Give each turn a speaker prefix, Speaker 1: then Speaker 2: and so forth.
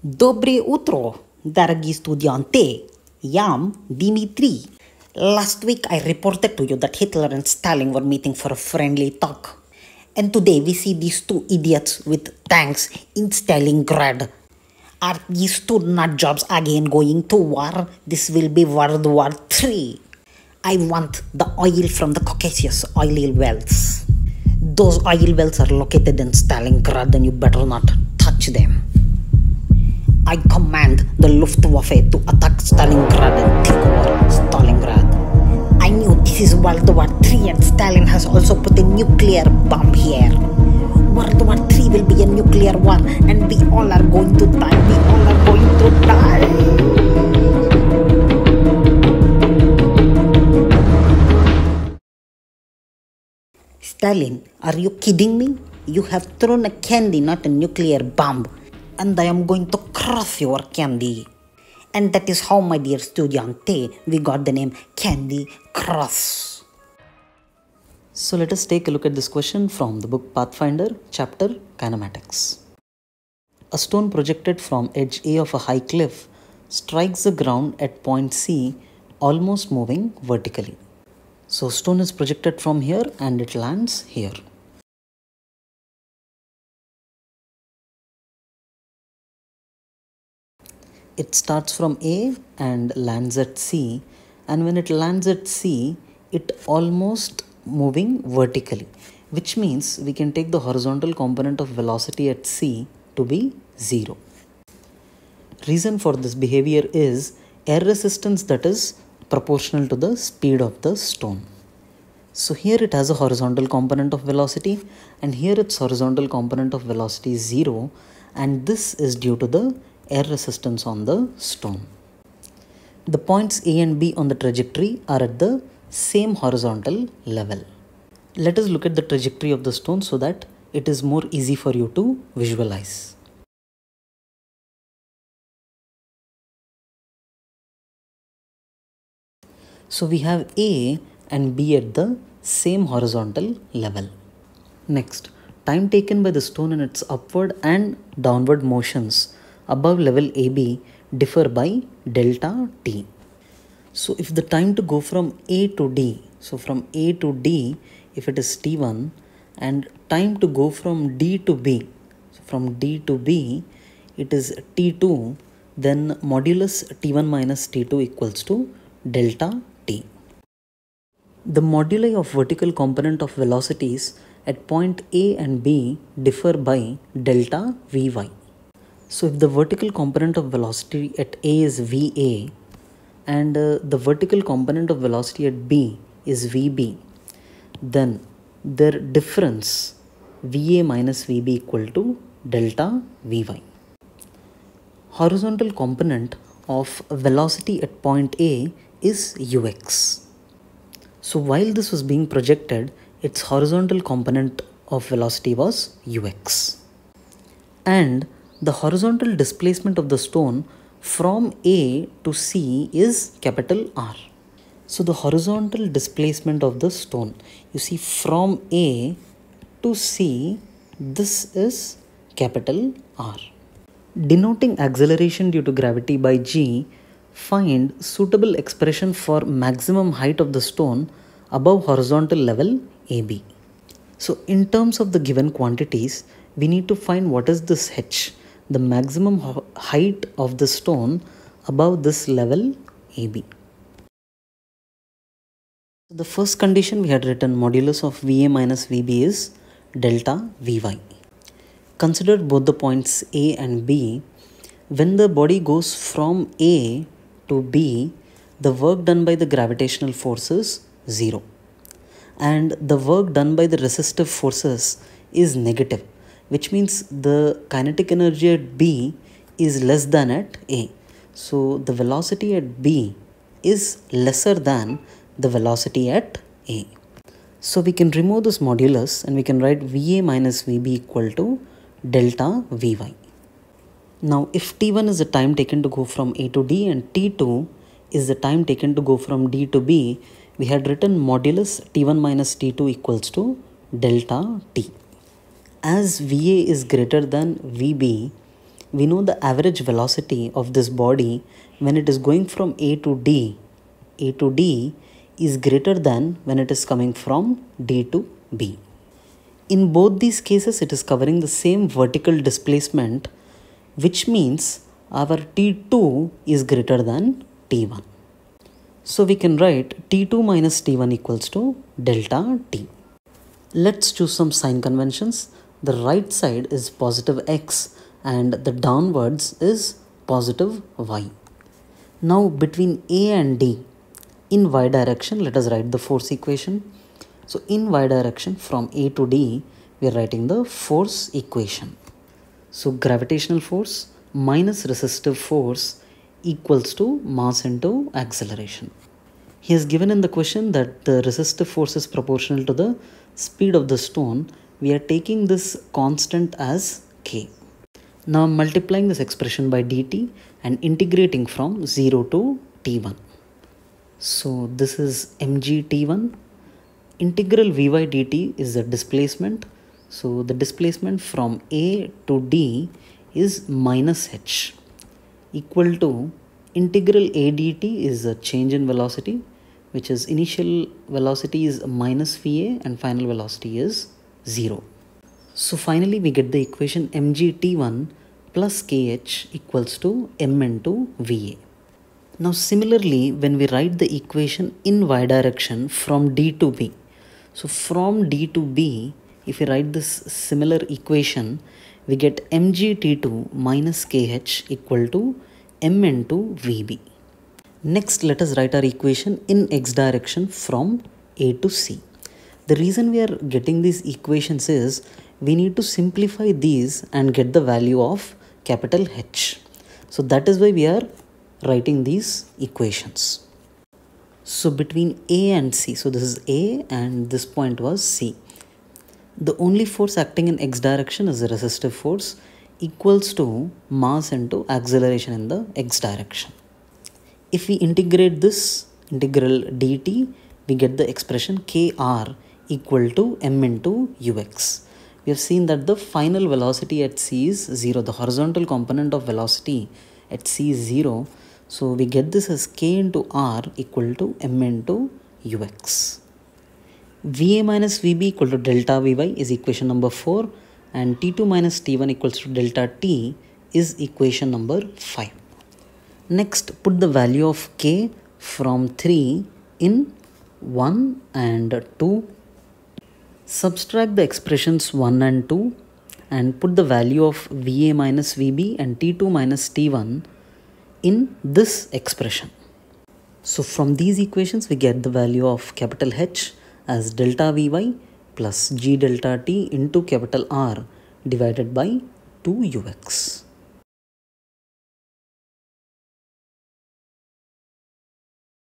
Speaker 1: Dobre utro, dargi studiante. Yam Dimitri. Last week I reported to you that Hitler and Stalin were meeting for a friendly talk. And today we see these two idiots with tanks in Stalingrad. Are these two jobs again going to war? This will be World War III. I want the oil from the Caucasus oil wells. Those oil wells are located in Stalingrad and you better not touch them. I command the Luftwaffe to attack Stalingrad and take over Stalingrad. I knew this is World War III and Stalin has also put a nuclear bomb here. World War III will be a nuclear war and we all are going to die. We all are going to die. Stalin, are you kidding me? You have thrown a candy, not a nuclear bomb and I am going to crush your candy. And that is how, my dear studente, we got
Speaker 2: the name Candy Crush. So let us take a look at this question from the book Pathfinder, chapter Kinematics. A stone projected from edge A of a high cliff strikes the ground at point C, almost moving vertically. So stone is projected from here and it lands here. It starts from A and lands at C and when it lands at C it almost moving vertically which means we can take the horizontal component of velocity at c to be 0. Reason for this behavior is air resistance that is proportional to the speed of the stone. So here it has a horizontal component of velocity and here its horizontal component of velocity is 0 and this is due to the air resistance on the stone. The points A and B on the trajectory are at the same horizontal level. Let us look at the trajectory of the stone so that it is more easy for you to visualize. So we have A and B at the same horizontal level. Next, time taken by the stone in its upward and downward motions above level AB differ by delta T. So if the time to go from A to D, so from A to D, if it is T1 and time to go from D to B, so from D to B, it is T2, then modulus T1 minus T2 equals to delta T. The moduli of vertical component of velocities at point A and B differ by delta Vy. So if the vertical component of velocity at A is VA and uh, the vertical component of velocity at B is VB, then their difference VA minus VB equal to delta VY. Horizontal component of velocity at point A is UX. So while this was being projected, its horizontal component of velocity was UX. And the horizontal displacement of the stone from A to C is capital R. So the horizontal displacement of the stone, you see from A to C, this is capital R. Denoting acceleration due to gravity by G, find suitable expression for maximum height of the stone above horizontal level AB. So in terms of the given quantities, we need to find what is this h the maximum height of the stone above this level AB. The first condition we had written modulus of VA minus VB is delta VY. Consider both the points A and B. When the body goes from A to B, the work done by the gravitational force is 0 and the work done by the resistive forces is negative which means the kinetic energy at B is less than at A. So the velocity at B is lesser than the velocity at A. So we can remove this modulus and we can write VA minus VB equal to delta VY. Now if T1 is the time taken to go from A to D and T2 is the time taken to go from D to B, we had written modulus T1 minus T2 equals to delta T as Va is greater than Vb, we know the average velocity of this body when it is going from A to D. A to D is greater than when it is coming from D to B. In both these cases, it is covering the same vertical displacement, which means our T2 is greater than T1. So we can write T2 minus T1 equals to delta T. Let's choose some sign conventions the right side is positive x and the downwards is positive y. Now between A and D, in y direction, let us write the force equation. So in y direction from A to D, we are writing the force equation. So gravitational force minus resistive force equals to mass into acceleration. He has given in the question that the resistive force is proportional to the speed of the stone we are taking this constant as k. Now multiplying this expression by dt and integrating from 0 to t1. So this is mg t one Integral vy dt is the displacement. So the displacement from a to d is minus h equal to integral a dt is a change in velocity which is initial velocity is minus va and final velocity is 0. So finally we get the equation mgt1 plus kh equals to m into va. Now similarly when we write the equation in y direction from d to b. So from d to b if we write this similar equation we get mgt2 minus kh equal to m into vb. Next let us write our equation in x direction from a to c. The reason we are getting these equations is we need to simplify these and get the value of capital H. So that is why we are writing these equations. So between A and C, so this is A and this point was C. The only force acting in x direction is the resistive force equals to mass into acceleration in the x direction. If we integrate this integral dt, we get the expression kr equal to m into ux. We have seen that the final velocity at c is 0, the horizontal component of velocity at c is 0. So we get this as k into r equal to m into ux. Va minus Vb equal to delta Vy is equation number 4 and T2 minus T1 equals to delta T is equation number 5. Next put the value of K from 3 in 1 and 2 Subtract the expressions 1 and 2 and put the value of Va minus Vb and T2 minus T1 in this expression. So from these equations we get the value of capital H as delta Vy plus G delta T into capital R divided by 2ux.